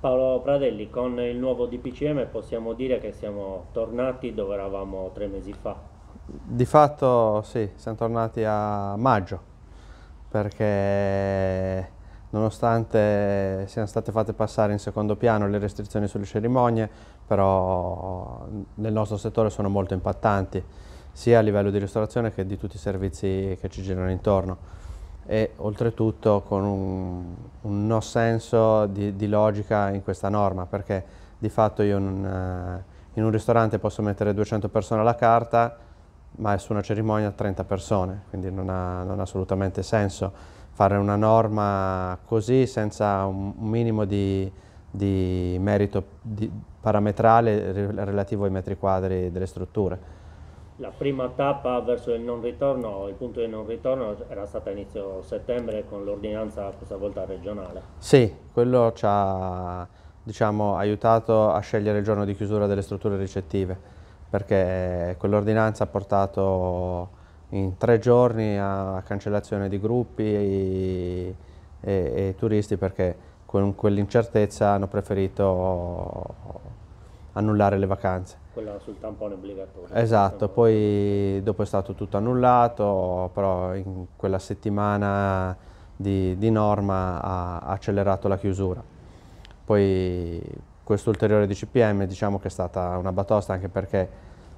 Paolo Pradelli, con il nuovo DPCM possiamo dire che siamo tornati dove eravamo tre mesi fa? Di fatto sì, siamo tornati a maggio, perché nonostante siano state fatte passare in secondo piano le restrizioni sulle cerimonie, però nel nostro settore sono molto impattanti, sia a livello di ristorazione che di tutti i servizi che ci girano intorno e oltretutto con un, un no senso di, di, logica in questa norma, perché di fatto io in un, eh, in un ristorante posso mettere 200 persone alla carta, ma su una cerimonia 30 persone, quindi non ha, non ha assolutamente senso fare una norma così senza un minimo di, di merito di parametrale relativo ai metri quadri delle strutture la prima tappa verso il non ritorno, il punto di non ritorno era stata inizio settembre con l'ordinanza questa volta regionale. Sì, quello ci ha diciamo, aiutato a scegliere il giorno di chiusura delle strutture ricettive perché quell'ordinanza ha portato in tre giorni a cancellazione di gruppi e, e, e turisti perché con quell'incertezza hanno preferito annullare le vacanze. Quella sul tampone obbligatorio. Esatto, diciamo. poi dopo è stato tutto annullato, però in quella settimana di, di norma ha accelerato la chiusura. Poi questo ulteriore DCPM diciamo che è stata una batosta anche perché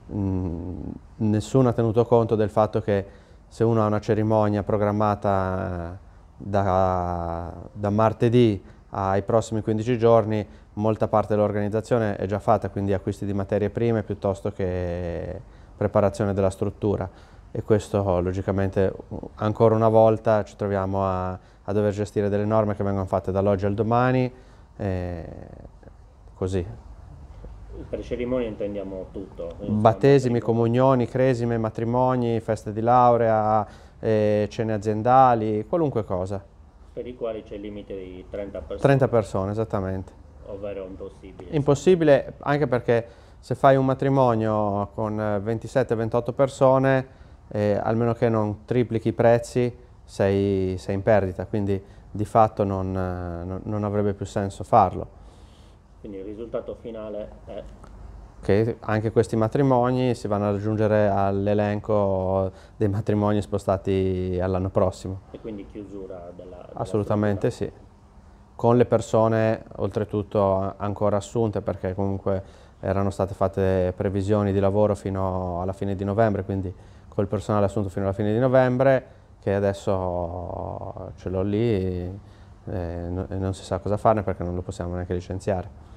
mh, nessuno ha tenuto conto del fatto che se uno ha una cerimonia programmata da, da martedì ai prossimi 15 giorni molta parte dell'organizzazione è già fatta, quindi acquisti di materie prime piuttosto che preparazione della struttura e questo logicamente ancora una volta ci troviamo a, a dover gestire delle norme che vengono fatte dall'oggi al domani, così. Per cerimonie intendiamo tutto? Battesimi, comunioni, cresime, matrimoni, feste di laurea, eh, cene aziendali, qualunque cosa per i quali c'è il limite di 30 persone. 30 persone, esattamente. Ovvero impossibile. Impossibile anche perché se fai un matrimonio con 27-28 eh, persone, eh, almeno che non triplichi i prezzi, sei, sei in perdita, quindi di fatto non, eh, non avrebbe più senso farlo. Quindi il risultato finale è che anche questi matrimoni si vanno ad aggiungere all'elenco dei matrimoni spostati all'anno prossimo. E quindi chiusura della... Assolutamente struttura. sì, con le persone oltretutto ancora assunte perché comunque erano state fatte previsioni di lavoro fino alla fine di novembre, quindi col personale assunto fino alla fine di novembre che adesso ce l'ho lì eh, e non si sa cosa farne perché non lo possiamo neanche licenziare.